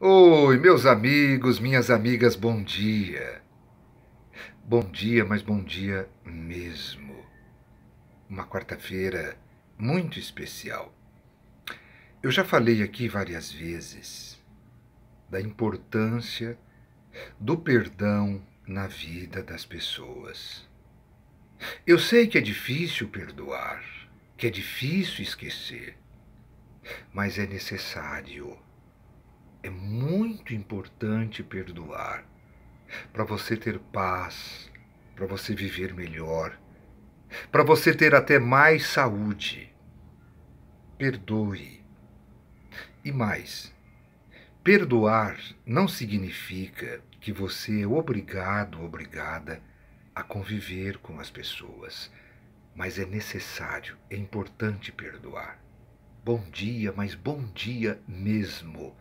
Oi, meus amigos, minhas amigas, bom dia. Bom dia, mas bom dia mesmo. Uma quarta-feira muito especial. Eu já falei aqui várias vezes da importância do perdão na vida das pessoas. Eu sei que é difícil perdoar, que é difícil esquecer, mas é necessário é muito importante perdoar para você ter paz, para você viver melhor, para você ter até mais saúde. Perdoe. E mais, perdoar não significa que você é obrigado, obrigada a conviver com as pessoas, mas é necessário, é importante perdoar. Bom dia, mas bom dia mesmo.